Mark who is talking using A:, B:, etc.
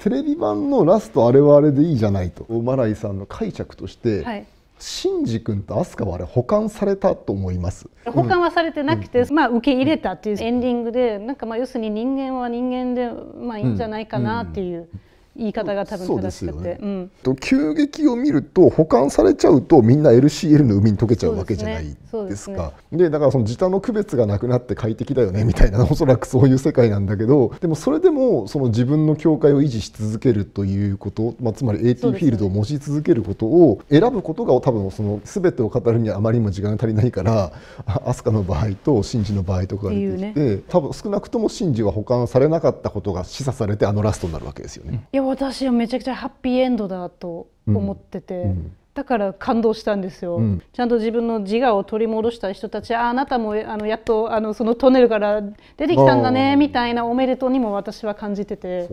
A: テレビ版のラストあれはあれでいいじゃないとまらいさんの解釈として、はい、シンジ君とアスカはあれ保管されたと思います保管
B: はされてなくて、うん、まあ、受け入れたっていうエンディングでなんかまあ要するに人間は人間でまあいいんじゃないかなっていう。うんうん言い方が多分正しくて、ねうん、
A: 急激を見ると保管されちゃうとみんな LCL の海に溶けちゃうわけじゃないですかで、ねね、だからその時短の区別がなくなって快適だよねみたいなおそらくそういう世界なんだけどでもそれでもその自分の境界を維持し続けるということ、まあ、つまり AT フィールドを持ち続けることを選ぶことが多分その全てを語るにはあまりにも時間が足りないから飛鳥の場合とンジの場合とかが出てきて、多分少なくともンジは保管されなかったことが示唆されてあのラストになるわけですよ
B: ね。私はめちゃくちゃハッピーエンドだと思ってて、うん、だから感動したんですよ、うん、ちゃんと自分の自我を取り戻した人たちああなたもあのやっとあのそのトンネルから出てきたんだねみたいなおめでとうにも私は感じてて